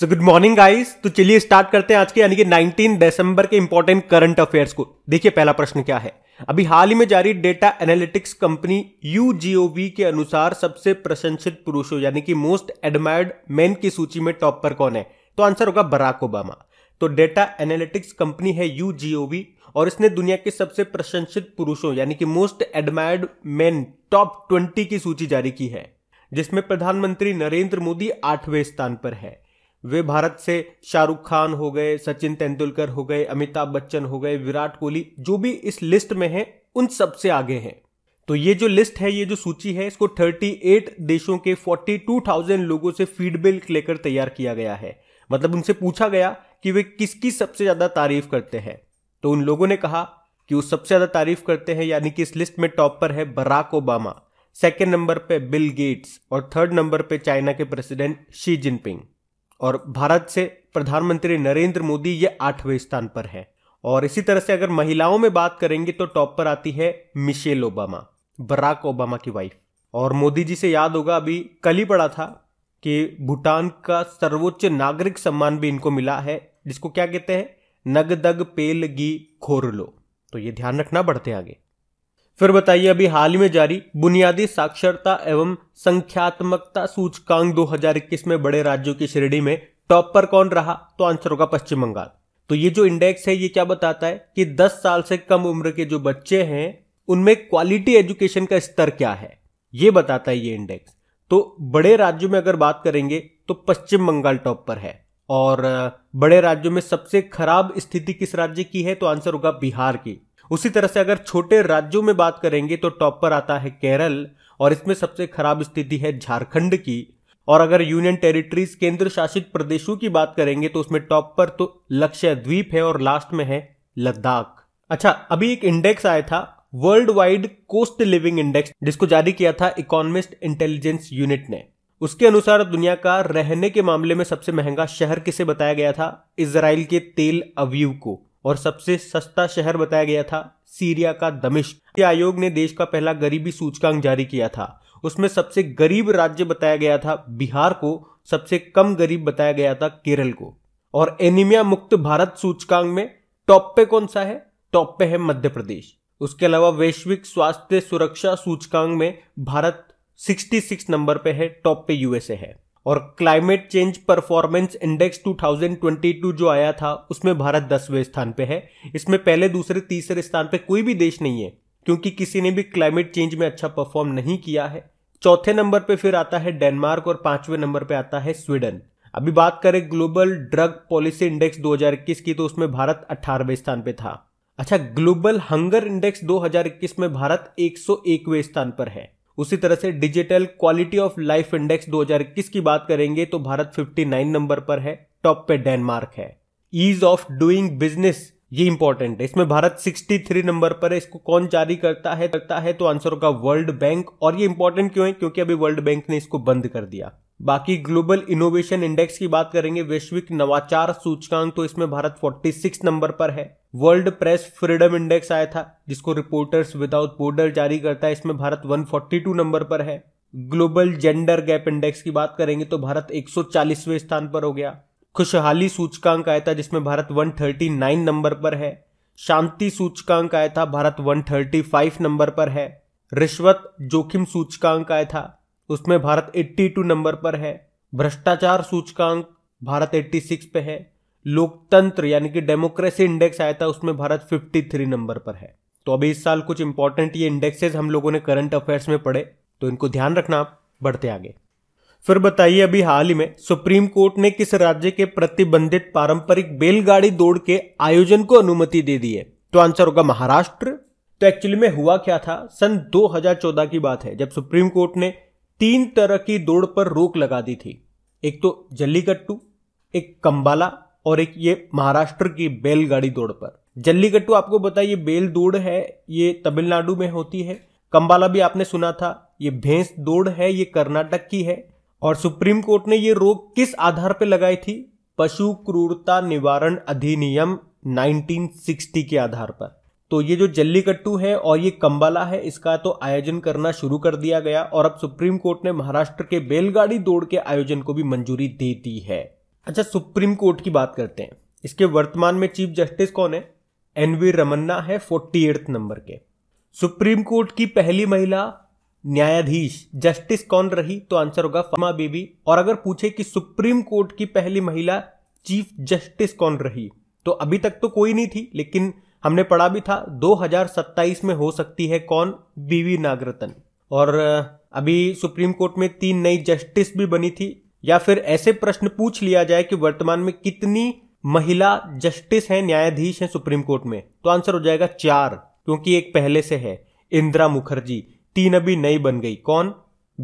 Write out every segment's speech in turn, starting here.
so good morning guys तो चलिए start करते हैं आज के यानी कि 19 दिसंबर के इंपॉर्टेंट करंट अफेयर्स को देखिए पहला प्रश्न क्या है अभी हाल ही में जारी डेटा एनालिटिक्स कंपनी यू के अनुसार सबसे प्रशंसित पुरुषों यानी कि मोस्ट एडमायर्ड मैन की सूची में टॉप पर कौन है तो आंसर होगा बराक ओबामा तो डेटा एनालिटिक्स कंपनी है यू और इसने दुनिया के सबसे प्रशंसित पुरुषों यानी कि most admired man top twenty की सूची जारी की है जिसमें प्रधानमंत्री नरेंद्र मोदी आठवें स्थान पर है वे भारत से शाहरुख खान हो गए सचिन तेंदुलकर हो गए अमिताभ बच्चन हो गए विराट कोहली जो भी इस लिस्ट में है उन सबसे आगे हैं तो ये जो लिस्ट है ये जो सूची है इसको 38 देशों के 42,000 लोगों से फीडबैक लेकर तैयार किया गया है मतलब उनसे पूछा गया कि वे किसकी सबसे ज़्यादा तारीफ करते हैं तो उन लोगों ने कहा कि वो सबसे ज़्यादा तारीफ करते हैं यानी कि इस लिस्ट में टॉप पर है बराक ओबामा सेकेंड नंबर पे बिल गेट्स और थर्ड नंबर पे चाइना के प्रेसिडेंट शी जिनपिंग और भारत से प्रधानमंत्री नरेंद्र मोदी ये आठवें स्थान पर है और इसी तरह से अगर महिलाओं में बात करेंगे तो टॉप पर आती है मिशेल ओबामा बराक ओबामा की वाइफ और मोदी जी से याद होगा अभी कल ही पड़ा था कि भूटान का सर्वोच्च नागरिक सम्मान भी इनको मिला है जिसको क्या कहते हैं नगदग पेलगी खोरलो तो ये ध्यान रखना बढ़ते आगे फिर बताइए अभी हाल ही में जारी बुनियादी साक्षरता एवं संख्यात्मकता सूचकांक 2021 में बड़े राज्यों की श्रेणी में टॉप पर कौन रहा तो आंसर होगा पश्चिम बंगाल तो ये जो इंडेक्स है ये क्या बताता है कि 10 साल से कम उम्र के जो बच्चे हैं उनमें क्वालिटी एजुकेशन का स्तर क्या है ये बताता है ये इंडेक्स तो बड़े राज्यों में अगर बात करेंगे तो पश्चिम बंगाल टॉप पर है और बड़े राज्यों में सबसे खराब स्थिति किस राज्य की है तो आंसर होगा बिहार की उसी तरह से अगर छोटे राज्यों में बात करेंगे तो टॉप पर आता है केरल और इसमें सबसे खराब स्थिति है झारखंड की और अगर यूनियन टेरिटरीज केंद्र शासित प्रदेशों की बात करेंगे तो उसमें टॉप पर तो लक्षद्वीप है और लास्ट में है लद्दाख अच्छा अभी एक इंडेक्स आया था worldwide cost living index जिसको जारी किया था इकोनॉमिस्ट इंटेलिजेंस यूनिट ने उसके अनुसार दुनिया का रहने के मामले में सबसे महंगा शहर किसे बताया गया था इसराइल के तेल अवीव को और सबसे सस्ता शहर बताया गया था सीरिया का दमिश आयोग ने देश का पहला गरीबी सूचकांक जारी किया था उसमें सबसे गरीब राज्य बताया गया था बिहार को सबसे कम गरीब बताया गया था केरल को और एनीमिया मुक्त भारत सूचकांक में टॉप पे कौन सा है टॉप पे है मध्य प्रदेश उसके अलावा वैश्विक स्वास्थ्य सुरक्षा सूचकांक में भारत 66 नंबर पे है टॉप पे यूएसए है और क्लाइमेट चेंज परफॉर्मेंस इंडेक्स 2022 जो आया था उसमें भारत दसवें स्थान पे है इसमें पहले दूसरे तीसरे स्थान पे कोई भी देश नहीं है क्योंकि किसी ने भी क्लाइमेट चेंज में अच्छा परफॉर्म नहीं किया है चौथे नंबर पे फिर आता है डेनमार्क और पांचवें नंबर पे आता है स्वीडन अभी बात करें ग्लोबल ड्रग पॉलिसी इंडेक्स 2021 की तो उसमें भारत 18वें स्थान पे था अच्छा ग्लोबल हंगर इंडेक्स 2021 में भारत 101वें स्थान पर है उसी तरह से digital quality of life index 2021 की बात करेंगे तो भारत 59 नंबर पर है टॉप पे डेनमार्क है ईज ऑफ डूइंग बिजनेस ये इंपॉर्टेंट है इसमें भारत 63 नंबर पर है इसको कौन जारी करता है करता है तो आंसर होगा वर्ल्ड बैंक और ये इंपॉर्टेंट क्यों है क्योंकि अभी वर्ल्ड बैंक ने इसको बंद कर दिया बाकी ग्लोबल इनोवेशन इंडेक्स की बात करेंगे वैश्विक नवाचार सूचकांक तो इसमें भारत 46 नंबर पर है वर्ल्ड प्रेस फ्रीडम इंडेक्स आया था जिसको रिपोर्टर्स विदाउट बॉर्डर जारी करता है इसमें भारत 142 नंबर पर है ग्लोबल जेंडर गैप इंडेक्स की बात करेंगे तो भारत 140वें स्थान पर हो गया खुशहाली सूचकांक आया था जिसमें भारत 139 नंबर पर है शांति सूचकांक आया था भारत 135 नंबर पर है रिश्वत जोखिम सूचकांक आया था उसमें भारत 82 नंबर पर है भ्रष्टाचार सूचकांक भारत 86 पे है लोकतंत्र यानी कि डेमोक्रेसी इंडेक्स आया था उसमें भारत 53 नंबर पर है तो अभी इस साल कुछ इंपॉर्टेंट ये इंडेक्सेस हम लोगों ने करंट अफेयर्स में पढ़े तो इनको ध्यान रखना आप बढ़ते आगे फिर बताइए अभी हाल ही में सुप्रीम कोर्ट ने किस राज्य के प्रतिबंधित पारंपरिक बैलगाड़ी दौड़ के आयोजन को अनुमति दे दी है तो आंसर होगा महाराष्ट्र तो एक्चुअली में हुआ क्या था सन 2014 की बात है जब सुप्रीम कोर्ट ने तीन तरह की दौड़ पर रोक लगा दी थी एक तो जल्लीकट्टू एक कंबाला और एक ये महाराष्ट्र की बैलगाड़ी दौड़ पर जल्लीकट्टू आपको बताइए बेल दौड़ है ये तमिलनाडु में होती है कंबाला भी आपने सुना था ये भैंस दौड़ है ये कर्नाटक की है और सुप्रीम कोर्ट ने ये रोक किस आधार पर लगाई थी पशु क्रूरता निवारण अधिनियम 1960 के आधार पर तो ये जो जल्लीकट्टू है और ये कंबाला है इसका तो आयोजन करना शुरू कर दिया गया और अब सुप्रीम कोर्ट ने महाराष्ट्र के बैलगाड़ी दौड़ के आयोजन को भी मंजूरी दे दी है अच्छा सुप्रीम कोर्ट की बात करते हैं इसके वर्तमान में चीफ जस्टिस कौन है एन वी रमन्ना है फोर्टी नंबर के सुप्रीम कोर्ट की पहली महिला न्यायाधीश जस्टिस कौन रही तो आंसर होगा फमा बेबी और अगर पूछे कि सुप्रीम कोर्ट की पहली महिला चीफ जस्टिस कौन रही तो अभी तक तो कोई नहीं थी लेकिन हमने पढ़ा भी था 2027 में हो सकती है कौन बीवी नागरतन और अभी सुप्रीम कोर्ट में तीन नई जस्टिस भी बनी थी या फिर ऐसे प्रश्न पूछ लिया जाए कि वर्तमान में कितनी महिला जस्टिस हैं न्यायाधीश हैं सुप्रीम कोर्ट में तो आंसर हो जाएगा चार क्योंकि एक पहले से है इंदिरा मुखर्जी तीन अभी नई बन गई कौन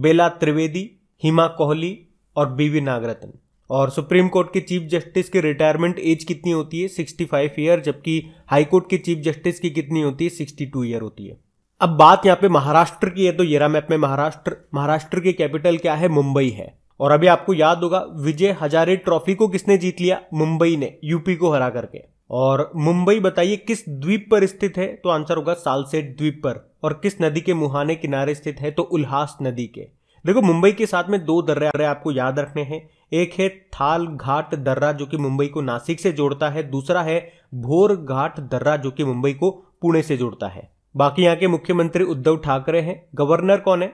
बेला त्रिवेदी हिमा कोहली और बीवी नागरत्न और सुप्रीम कोर्ट के चीफ जस्टिस की रिटायरमेंट एज कितनी होती है 65 ईयर जबकि हाई कोर्ट के चीफ जस्टिस की कितनी होती है 62 ईयर होती है अब बात यहाँ पे महाराष्ट्र की है तो येरा मैप में महाराष्ट्र महाराष्ट्र की कैपिटल क्या है मुंबई है और अभी आपको याद होगा विजय हजारे ट्रॉफी को किसने जीत लिया मुंबई ने यूपी को हरा करके और मुंबई बताइए किस द्वीप पर स्थित है तो आंसर होगा सालसेट द्वीप पर और किस नदी के मुहाने किनारे स्थित है तो उल्हास नदी के देखो मुंबई के साथ में दो दर्रे आपको याद रखने हैं एक है थाल घाट दर्रा जो कि मुंबई को नासिक से जोड़ता है दूसरा है भोर घाट दर्रा जो कि मुंबई को पुणे से जोड़ता है बाकी यहाँ के मुख्यमंत्री उद्धव ठाकरे हैं गवर्नर कौन है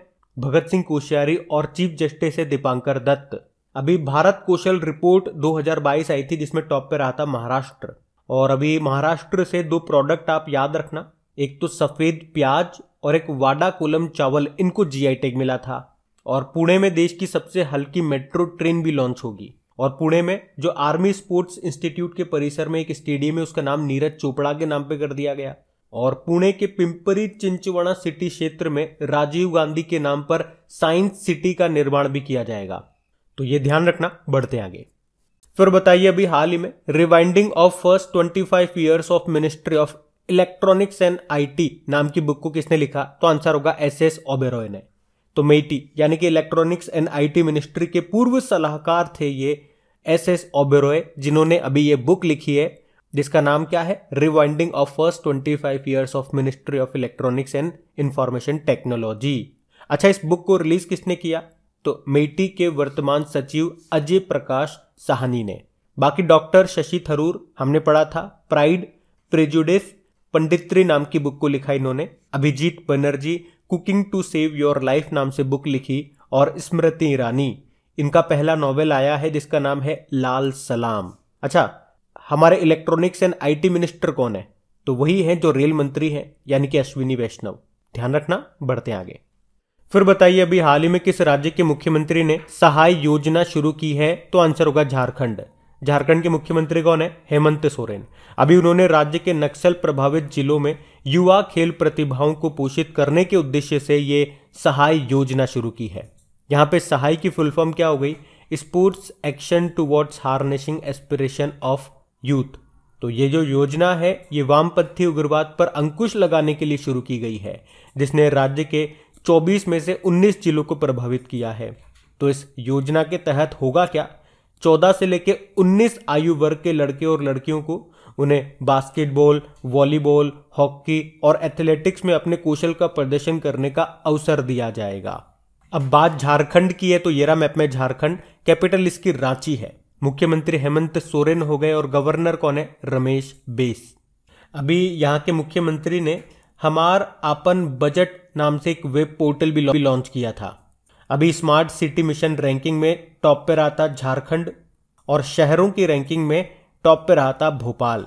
भगत सिंह कोश्यारी और चीफ जस्टिस है दीपांकर दत्त अभी भारत कौशल रिपोर्ट 2022 आई थी जिसमें टॉप पे रहा था महाराष्ट्र और अभी महाराष्ट्र से दो प्रोडक्ट आप याद रखना एक तो सफेद प्याज और एक वाडा कोलम चावल इनको जीआई टैग मिला था और पुणे में देश की सबसे हल्की मेट्रो ट्रेन भी लॉन्च होगी और पुणे में जो आर्मी स्पोर्ट्स इंस्टीट्यूट के परिसर में एक स्टेडियम है उसका नाम नीरज चोपड़ा के नाम पे कर दिया गया और पुणे के पिंपरी चिंचवाड़ा सिटी क्षेत्र में राजीव गांधी के नाम पर साइंस सिटी का निर्माण भी किया जाएगा तो ये ध्यान रखना बढ़ते आगे फिर बताइए अभी हाल ही में rewinding of first twenty five years of ministry of electronics and IT नाम की बुक को किसने लिखा तो आंसर होगा एस एस ओबेरॉय ने तो मेटी यानी कि इलेक्ट्रॉनिक्स एंड आईटी मिनिस्ट्री के पूर्व सलाहकार थे ये एस एस ओबेरोय जिन्होंने अभी ये बुक लिखी है जिसका नाम क्या है rewinding of first twenty five years of ministry of electronics and information technology अच्छा इस बुक को रिलीज किसने किया तो मेटी के वर्तमान सचिव अजय प्रकाश साहनी ने बाकी डॉक्टर शशि थरूर हमने पढ़ा था प्राइड प्रेजुडिस पंडित्री नाम की बुक को लिखा इन्होंने Abhijit Banerjee cooking to save your life नाम से बुक लिखी और स्मृति ईरानी इनका पहला नॉवेल आया है जिसका नाम है लाल सलाम अच्छा हमारे इलेक्ट्रॉनिक्स एंड आईटी मिनिस्टर कौन है तो वही है जो रेल मंत्री है यानी कि अश्विनी वैष्णव ध्यान रखना बढ़ते आगे फिर बताइए अभी हाल ही में किस राज्य के मुख्यमंत्री ने सहाय योजना शुरू की है तो आंसर होगा झारखंड झारखंड के मुख्यमंत्री कौन है हेमंत सोरेन अभी उन्होंने राज्य के नक्सल प्रभावित जिलों में युवा खेल प्रतिभाओं को पोषित करने के उद्देश्य से ये सहाय योजना शुरू की है यहाँ पे सहाय की फुल फॉर्म क्या हो गई sports action to harnessing aspiration of youth तो ये जो योजना है ये वामपंथी उग्रवाद पर अंकुश लगाने के लिए शुरू की गई है जिसने राज्य के 24 में से 19 जिलों को प्रभावित किया है तो इस योजना के तहत होगा क्या 14 से लेकर 19 आयु वर्ग के लड़के और लड़कियों को उन्हें बास्केटबॉल वॉलीबॉल हॉकी और एथलेटिक्स में अपने कौशल का प्रदर्शन करने का अवसर दिया जाएगा अब बात झारखंड की है तो येरा मैप में झारखंड कैपिटल इसकी रांची है मुख्यमंत्री हेमंत सोरेन हो गए और गवर्नर कौन है रमेश बेस अभी यहाँ के मुख्यमंत्री ने हमार आपन बजट नाम से एक वेब पोर्टल भी लॉन्च किया था अभी स्मार्ट सिटी मिशन रैंकिंग में टॉप पर आता झारखंड और शहरों की रैंकिंग में टॉप पे रहा था भोपाल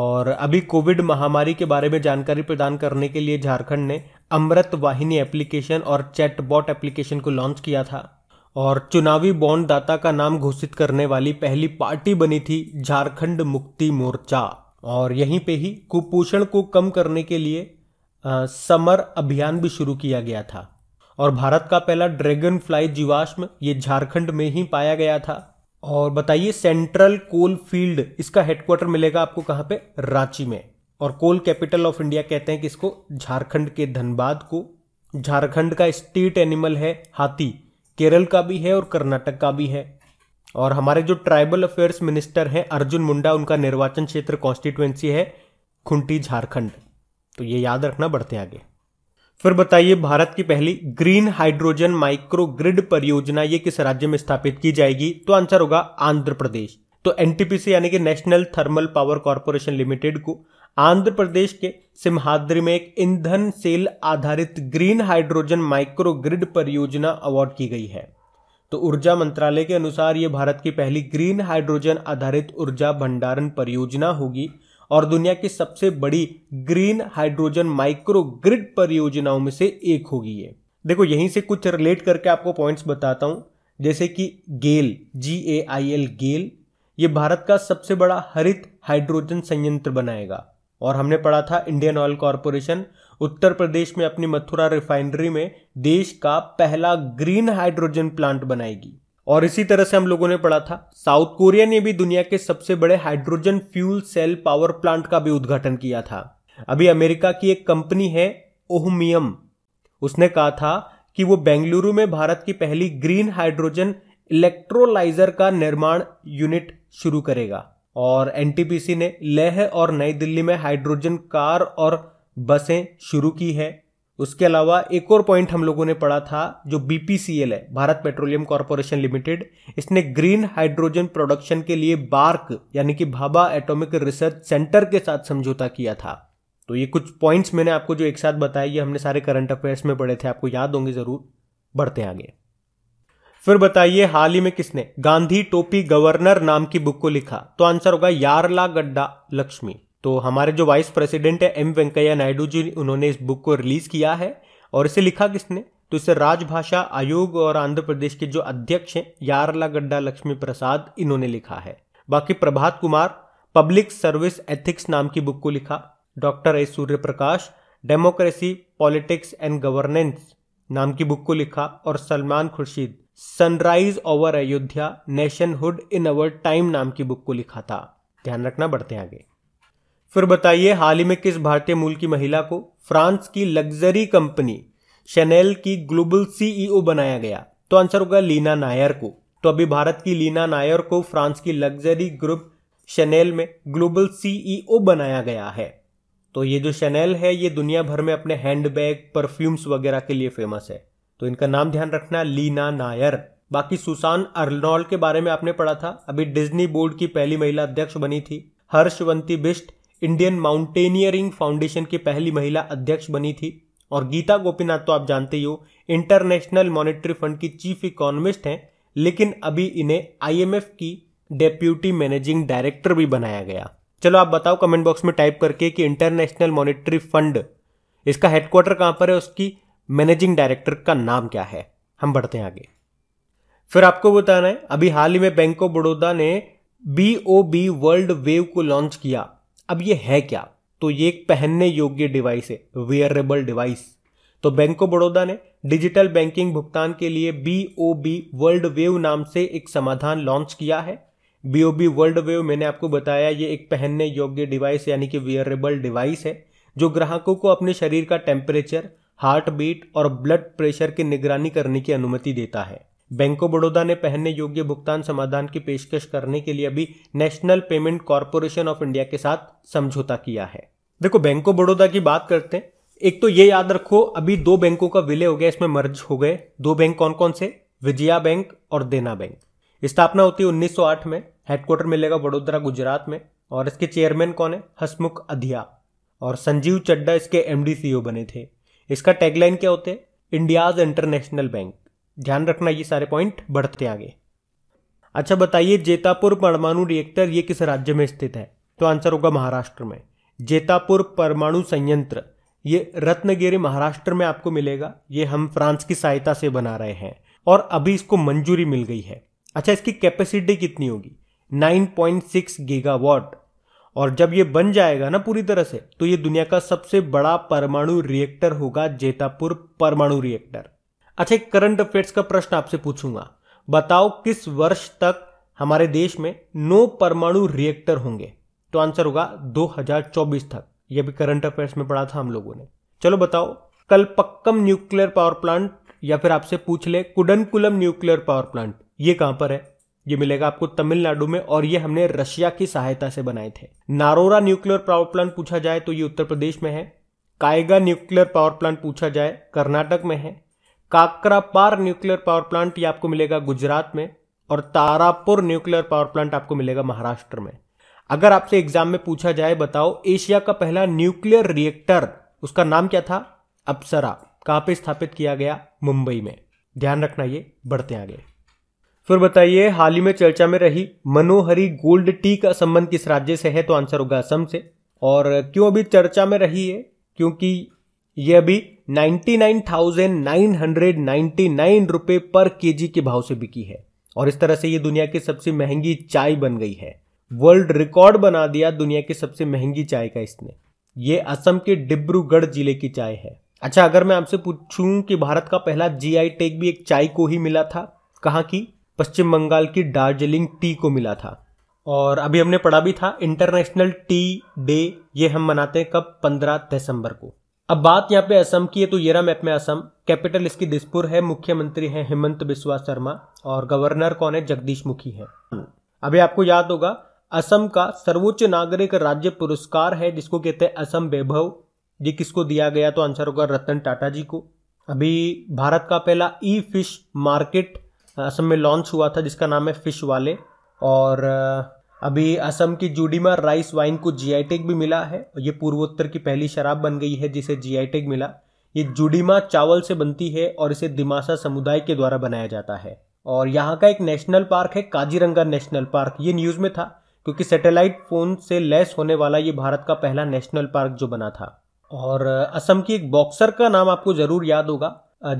और अभी कोविड महामारी के बारे में जानकारी प्रदान करने के लिए झारखंड ने अमृत वाहिनी एप्लीकेशन और चैट बॉट एप्लीकेशन को लॉन्च किया था और चुनावी बॉन्ड दाता का नाम घोषित करने वाली पहली पार्टी बनी थी झारखंड मुक्ति मोर्चा और यहीं पे ही कुपोषण को कम करने के लिए आ, समर अभियान भी शुरू किया गया था और भारत का पहला ड्रैगन फ्लाई जीवाश्म ये झारखंड में ही पाया गया था और बताइए सेंट्रल कोल फील्ड इसका हेडक्वार्टर मिलेगा आपको कहाँ पे रांची में और कोल कैपिटल ऑफ इंडिया कहते हैं कि इसको झारखंड के धनबाद को झारखंड का स्टेट एनिमल है हाथी केरल का भी है और कर्नाटक का भी है और हमारे जो ट्राइबल अफेयर्स मिनिस्टर हैं अर्जुन मुंडा उनका निर्वाचन क्षेत्र कॉन्स्टिट्युएंसी है खुंटी झारखंड तो ये याद रखना बढ़ते आगे फिर बताइए भारत की पहली ग्रीन हाइड्रोजन माइक्रो ग्रिड परियोजना ये किस राज्य में स्थापित की जाएगी तो आंसर होगा आंध्र प्रदेश तो एनटीपीसी यानी कि national thermal power corporation limited को आंध्र प्रदेश के सिमहाद्री में एक ईंधन सेल आधारित ग्रीन हाइड्रोजन माइक्रो ग्रिड परियोजना अवार्ड की गई है तो ऊर्जा मंत्रालय के अनुसार ये भारत की पहली ग्रीन हाइड्रोजन आधारित ऊर्जा भंडारण परियोजना होगी और दुनिया की सबसे बड़ी ग्रीन हाइड्रोजन माइक्रो ग्रिड परियोजनाओं में से एक होगी ये देखो यहीं से कुछ रिलेट करके आपको पॉइंट्स बताता हूं जैसे कि गेल जी ए आई एल गेल ये भारत का सबसे बड़ा हरित हाइड्रोजन संयंत्र बनाएगा और हमने पढ़ा था Indian oil corporation Uttar Pradesh में अपनी मथुरा रिफाइनरी में देश का पहला ग्रीन हाइड्रोजन प्लांट बनाएगी और इसी तरह से हम लोगों ने पढ़ा था साउथ कोरिया ने भी दुनिया के सबसे बड़े hydrogen fuel cell power plant का भी उद्घाटन किया था अभी अमेरिका की एक कंपनी है ओहमियम उसने कहा था कि वो बेंगलुरु में भारत की पहली ग्रीन हाइड्रोजन इलेक्ट्रोलाइजर का निर्माण यूनिट शुरू करेगा और एनटीपीसी ने लेह और नई दिल्ली में हाइड्रोजन कार और बसें शुरू की है उसके अलावा एक और पॉइंट हम लोगों ने पढ़ा था जो बीपीसीएल है भारत पेट्रोलियम कॉरपोरेशन लिमिटेड इसने ग्रीन हाइड्रोजन प्रोडक्शन के लिए बार्क यानी कि भाभा एटॉमिक रिसर्च सेंटर के साथ समझौता किया था तो ये कुछ पॉइंट्स मैंने आपको जो एक साथ बताए ये हमने सारे करंट अफेयर्स में पढ़े थे आपको याद होंगे जरूर बढ़ते आगे फिर बताइए हाल ही में किसने गांधी टोपी गवर्नर नाम की बुक को लिखा तो आंसर होगा यारला गड्डा लक्ष्मी तो हमारे जो वाइस प्रेसिडेंट है एम वेंकैया नायडू जी उन्होंने इस बुक को रिलीज किया है और इसे लिखा किसने तो इसे राजभाषा आयोग और आंध्र प्रदेश के जो अध्यक्ष हैं यारला गड्डा लक्ष्मी प्रसाद इन्होंने लिखा है बाकी Prabhat Kumar public service ethics नाम की बुक को लिखा doctor S Surya Prakash democracy politics and governance नाम की बुक को लिखा और Salman Khurshid sunrise over Ayodhya nationhood in our time नाम की बुक को लिखा था ध्यान रखना बढ़ते आगे फिर बताइए हाल ही में किस भारतीय मूल की महिला को फ्रांस की लग्जरी कंपनी शनेल की ग्लोबल सीईओ e बनाया गया तो आंसर होगा लीना नायर को तो अभी भारत की लीना नायर को फ्रांस की लग्जरी ग्रुप शनेल में ग्लोबल सीईओ e बनाया गया है तो ये जो शनेल है ये दुनिया भर में अपने हैंडबैग परफ्यूम्स वगैरह के लिए फेमस है तो इनका नाम ध्यान रखना लीना नायर बाकी सुसान अर्नॉल्ड के बारे में आपने पढ़ा था अभी डिज्नी बोर्ड की पहली महिला अध्यक्ष बनी थी Harshwanti Bisht Indian mountaineering foundation की पहली महिला अध्यक्ष बनी थी और गीता गोपीनाथ तो आप जानते ही हो इंटरनेशनल मॉनेटरी फंड की चीफ इकोनॉमिस्ट हैं लेकिन अभी इन्हें आईएमएफ की डेप्यूटी मैनेजिंग डायरेक्टर भी बनाया गया चलो आप बताओ कमेंट बॉक्स में टाइप करके कि इंटरनेशनल मॉनेटरी फंड इसका हेडक्वार्टर कहां पर है उसकी मैनेजिंग डायरेक्टर का नाम क्या है हम बढ़ते हैं आगे फिर आपको बताना है अभी हाल ही में बैंक ऑफ बड़ौदा ने बी वर्ल्ड वेव को लॉन्च किया अब ये है क्या तो ये एक पहनने योग्य डिवाइस है वेयरेबल डिवाइस तो बैंक ऑफ बड़ौदा ने डिजिटल बैंकिंग भुगतान के लिए B O B world wave नाम से एक समाधान लॉन्च किया है बीओबी बी वर्ल्ड वेव मैंने आपको बताया ये एक पहनने योग्य डिवाइस यानी कि वेयरेबल डिवाइस है जो ग्राहकों को अपने शरीर का टेम्परेचर हार्ट बीट और ब्लड प्रेशर की निगरानी करने की अनुमति देता है बैंक ऑफ बड़ौदा ने पहनने योग्य भुगतान समाधान की पेशकश करने के लिए अभी national payment corporation of India के साथ समझौता किया है देखो बैंक ऑफ बड़ौदा की बात करते हैं एक तो ये याद रखो अभी दो बैंकों का विलय हो गया इसमें मर्ज हो गए दो बैंक कौन कौन से विजया बैंक और देना बैंक स्थापना होती है उन्नीस में हेडक्वार्टर मिलेगा वडोदरा गुजरात में और इसके चेयरमैन कौन है हसमुख अधिया और संजीव चड्डा इसके एमडीसीओ e बने थे इसका टैगलाइन क्या होते हैं इंडियाज इंटरनेशनल बैंक ध्यान रखना ये सारे पॉइंट बढ़ते आगे अच्छा बताइए जेतापुर परमाणु रिएक्टर ये किस राज्य में स्थित है तो आंसर होगा महाराष्ट्र में जेतापुर परमाणु संयंत्र ये रत्नगिरी महाराष्ट्र में आपको मिलेगा ये हम फ्रांस की सहायता से बना रहे हैं और अभी इसको मंजूरी मिल गई है अच्छा इसकी कैपेसिटी कितनी होगी 9.6 गीगावाट और जब ये बन जाएगा ना पूरी तरह से तो ये दुनिया का सबसे बड़ा परमाणु रिएक्टर होगा जेतापुर परमाणु रिएक्टर अच्छा एक करंट अफेयर्स का प्रश्न आपसे पूछूंगा बताओ किस वर्ष तक हमारे देश में नो परमाणु रिएक्टर होंगे तो आंसर होगा 2024 तक यह भी करंट अफेयर्स में पढ़ा था हम लोगों ने चलो बताओ कल पक्कम न्यूक्लियर पावर प्लांट या फिर आपसे पूछ ले कुडनकुलम न्यूक्लियर पावर प्लांट ये कहां पर है ये मिलेगा आपको तमिलनाडु में और ये हमने रशिया की सहायता से बनाए थे नारोरा न्यूक्लियर पावर प्लांट पूछा जाए तो ये उत्तर प्रदेश में है कायगा न्यूक्लियर पावर प्लांट पूछा जाए कर्नाटक में है काकरापार न्यूक्लियर पावर प्लांट ये आपको मिलेगा गुजरात में और तारापुर न्यूक्लियर पावर प्लांट आपको मिलेगा महाराष्ट्र में अगर आपसे एग्जाम में पूछा जाए बताओ एशिया का पहला न्यूक्लियर रिएक्टर उसका नाम क्या था अप्सरा कहां पे स्थापित किया गया मुंबई में ध्यान रखना ये बढ़ते आगे फिर बताइए हाल ही में चर्चा में रही मनोहरी गोल्ड टी का संबंध किस राज्य से है तो आंसर होगा असम से और क्यों अभी चर्चा में रही है क्योंकि ये अभी 99,999 रुपए पर केजी के भाव से बिकी है और इस तरह से ये दुनिया की सबसे महंगी चाय बन गई है वर्ल्ड रिकॉर्ड बना दिया दुनिया की सबसे महंगी चाय का इसने ये असम के डिब्रूगढ़ जिले की चाय है अच्छा अगर मैं आपसे पूछूं कि भारत का पहला जीआई टेक भी एक चाय को ही मिला था कहाँ की पश्चिम बंगाल की दार्जिलिंग टी को मिला था और अभी हमने पढ़ा भी था इंटरनेशनल टी डे ये हम मनाते हैं कब पंद्रह दिसंबर को अब बात यहाँ पे असम की है तो येरा मैप में असम कैपिटल इसकी दिसपुर है मुख्यमंत्री है हेमंत बिस्वा शर्मा और गवर्नर कौन है जगदीश मुखी है अभी आपको याद होगा असम का सर्वोच्च नागरिक राज्य पुरस्कार है जिसको कहते हैं असम वैभव ये किसको दिया गया तो आंसर होगा रतन टाटा जी को अभी भारत का पहला ई फिश मार्केट असम में लॉन्च हुआ था जिसका नाम है फिश वाले और अभी असम की जूडीमा राइस वाइन को जी टैग e भी मिला है ये पूर्वोत्तर की पहली शराब बन गई है जिसे जी टैग e मिला ये जूडीमा चावल से बनती है और इसे दिमाशा समुदाय के द्वारा बनाया जाता है और यहाँ का एक नेशनल पार्क है काजीरंगा नेशनल पार्क ये न्यूज़ में था क्योंकि सैटेलाइट फ़ोन से लैस होने वाला ये भारत का पहला नेशनल पार्क जो बना था और असम की एक बॉक्सर का नाम आपको ज़रूर याद होगा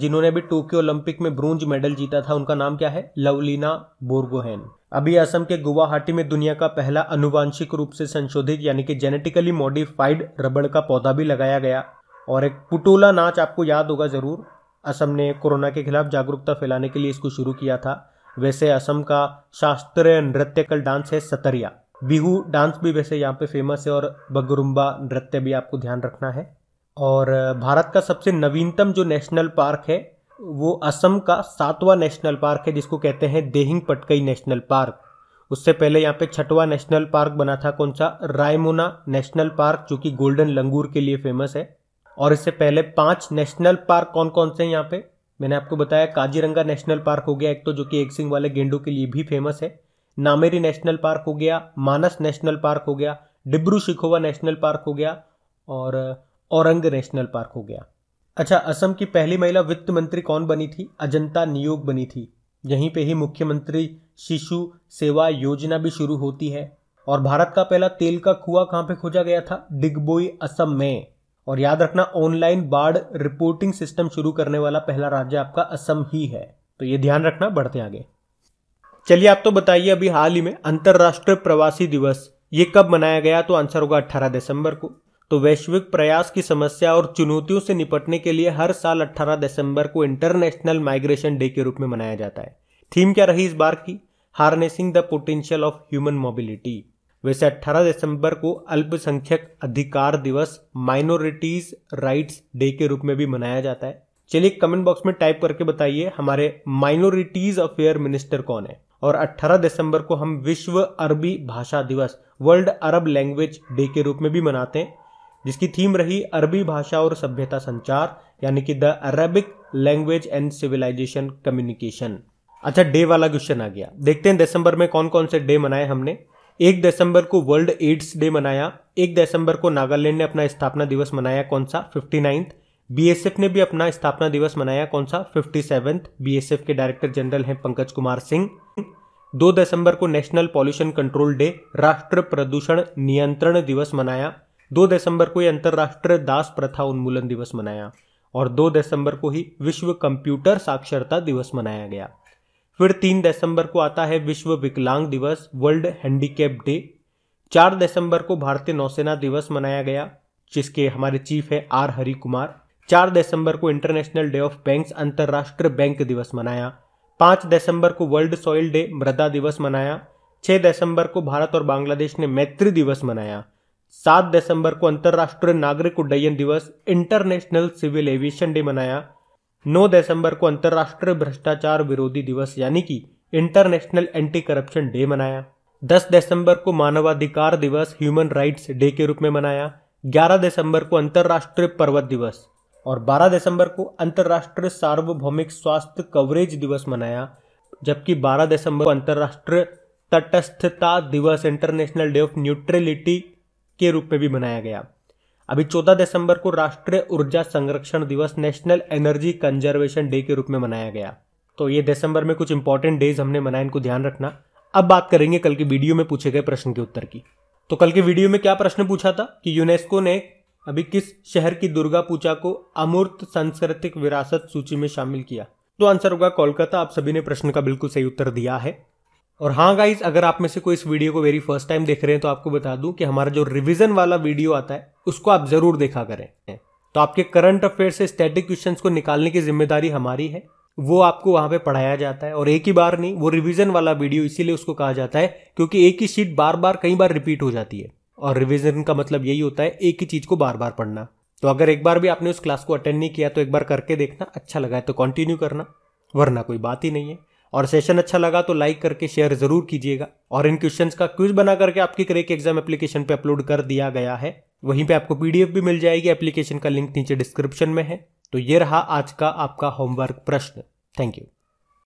जिन्होंने अभी टोक्यो ओलंपिक में ब्रोंज मेडल जीता था उनका नाम क्या है लवलीना बोर्गोहेन अभी असम के गुवाहाटी में दुनिया का पहला अनुवांशिक रूप से संशोधित यानी कि जेनेटिकली मॉडिफाइड रबड़ का पौधा भी लगाया गया और एक पुटोला नाच आपको याद होगा ज़रूर असम ने कोरोना के खिलाफ जागरूकता फैलाने के लिए इसको शुरू किया था वैसे असम का शास्त्रीय नृत्य कल डांस है सतरिया बिहू डांस भी वैसे यहाँ पे फेमस है और बगरुम्बा नृत्य भी आपको ध्यान रखना है और भारत का सबसे नवीनतम जो नेशनल पार्क है वो असम का सातवां नेशनल पार्क है जिसको कहते हैं देहिंग पटकई नेशनल पार्क उससे पहले यहाँ पे छठवां नेशनल पार्क बना था कौन सा रायमुना नेशनल पार्क जो कि गोल्डन लंगूर के लिए फेमस है और इससे पहले पांच नेशनल पार्क कौन कौन से हैं यहाँ पे मैंने आपको बताया काजीरंगा नेशनल पार्क हो गया एक तो जो कि एक सिंह वाले गेंडों के लिए भी फेमस है नामेरी नेशनल पार्क हो गया मानस नेशनल पार्क हो गया डिब्रू शिखोवा नेशनल पार्क हो गया और औरंग नेशनल पार्क हो गया अच्छा असम की पहली महिला वित्त मंत्री कौन बनी थी अजंता नियोग बनी थी यहीं पे ही मुख्यमंत्री शिशु सेवा योजना भी शुरू होती है और भारत का पहला तेल का कुआ कहाँ पे खोजा गया था डिगबोई असम में और याद रखना ऑनलाइन बाढ़ रिपोर्टिंग सिस्टम शुरू करने वाला पहला राज्य आपका असम ही है तो ये ध्यान रखना बढ़ते आगे चलिए आप तो बताइए अभी हाल ही में अंतर्राष्ट्रीय प्रवासी दिवस ये कब मनाया गया तो आंसर होगा 18 दिसंबर को तो वैश्विक प्रयास की समस्या और चुनौतियों से निपटने के लिए हर साल 18 दिसंबर को इंटरनेशनल माइग्रेशन डे के रूप में मनाया जाता है थीम क्या रही इस बार की harnessing the potential of human mobility वैसे 18 दिसंबर को अल्पसंख्यक अधिकार दिवस माइनॉरिटीज राइट्स डे के रूप में भी मनाया जाता है चलिए कमेंट बॉक्स में टाइप करके बताइए हमारे माइनॉरिटीज अफेयर मिनिस्टर कौन है और 18 दिसंबर को हम विश्व अरबी भाषा दिवस वर्ल्ड अरब लैंग्वेज डे के रूप में भी मनाते हैं जिसकी थीम रही अरबी भाषा और सभ्यता संचार यानी कि the Arabic language and civilization communication अच्छा डे वाला क्वेश्चन आ गया देखते हैं दिसंबर में कौन कौन से डे मनाए हमने एक दिसंबर को वर्ल्ड एड्स डे मनाया एक दिसंबर को नागालैंड ने अपना स्थापना दिवस मनाया कौन सा फिफ्टी नाइन्थ बीएसएफ ने भी अपना स्थापना दिवस मनाया कौन सा फिफ्टी सेवेंथ बीएसएफ के डायरेक्टर जनरल हैं पंकज कुमार सिंह दो दिसंबर को नेशनल पॉल्यूशन कंट्रोल डे राष्ट्र प्रदूषण नियंत्रण दिवस मनाया दो दिसंबर को ही अंतर्राष्ट्रीय दास प्रथा उन्मूलन दिवस मनाया और दो दिसंबर को ही विश्व कंप्यूटर साक्षरता दिवस मनाया गया फिर तीन दिसंबर को आता है विश्व विकलांग दिवस वर्ल्ड हैंडीकैप डे चार दिसंबर को भारतीय नौसेना दिवस मनाया गया जिसके हमारे चीफ है आर हरि कुमार चार दिसंबर को इंटरनेशनल डे ऑफ बैंक्स अंतर्राष्ट्रीय बैंक दिवस मनाया पांच दिसंबर को वर्ल्ड सॉइल डे मृदा दिवस मनाया छह दिसंबर को भारत और बांग्लादेश ने मैत्री दिवस मनाया सात दिसंबर को अंतर्राष्ट्रीय नागरिक उड्डयन दिवस इंटरनेशनल सिविल एविएशन डे मनाया नौ दिसंबर को अंतर्राष्ट्रीय भ्रष्टाचार विरोधी दिवस यानी कि इंटरनेशनल एंटी करप्शन डे मनाया दस दिसंबर को मानवाधिकार दिवस ह्यूमन राइट्स डे के रूप में मनाया ग्यारह दिसंबर को अंतर्राष्ट्रीय पर्वत दिवस और 12 दिसंबर को अंतर्राष्ट्रीय सार्वभौमिक स्वास्थ्य कवरेज दिवस मनाया जबकि 12 दिसंबर को अंतर्राष्ट्रीय तटस्थता दिवस इंटरनेशनल डे ऑफ न्यूट्रलिटी के रूप में भी मनाया गया अभी 14 दिसंबर को राष्ट्रीय ऊर्जा संरक्षण दिवस नेशनल एनर्जी कंजर्वेशन डे के रूप में मनाया गया तो ये दिसंबर में कुछ इंपॉर्टेंट डेज हमने मनाए इनको ध्यान रखना अब बात करेंगे कल के वीडियो में पूछे गए प्रश्न के उत्तर की तो कल के वीडियो में क्या प्रश्न पूछा था कि यूनेस्को ने अभी किस शहर की दुर्गा पूजा को अमूर्त सांस्कृतिक विरासत सूची में शामिल किया तो आंसर होगा कोलकाता आप सभी ने प्रश्न का बिल्कुल सही उत्तर दिया है और हाँ गाइज अगर आप में से कोई इस वीडियो को वेरी फर्स्ट टाइम देख रहे हैं तो आपको बता दूं कि हमारा जो रिविजन वाला वीडियो आता है उसको आप जरूर देखा करें तो आपके करंट अफेयर से स्टैटिक क्वेश्चंस को निकालने की जिम्मेदारी हमारी है वो आपको वहां पे पढ़ाया जाता है और एक ही बार नहीं वो रिविजन वाला वीडियो इसीलिए उसको कहा जाता है क्योंकि एक ही शीट बार बार कई बार रिपीट हो जाती है और रिविजन का मतलब यही होता है एक ही चीज को बार बार पढ़ना तो अगर एक बार भी आपने उस क्लास को अटेंड नहीं किया तो एक बार करके देखना अच्छा लगा है तो कंटिन्यू करना वरना कोई बात ही नहीं है और सेशन अच्छा लगा तो लाइक करके शेयर जरूर कीजिएगा और इन क्वेश्चन का क्विज बना करके आपकी क्रेक एग्जाम एप्लीकेशन पे अपलोड कर दिया गया है वहीं पे आपको पीडीएफ भी मिल जाएगी एप्लीकेशन का लिंक नीचे डिस्क्रिप्शन में है तो ये रहा आज का आपका होमवर्क प्रश्न थैंक यू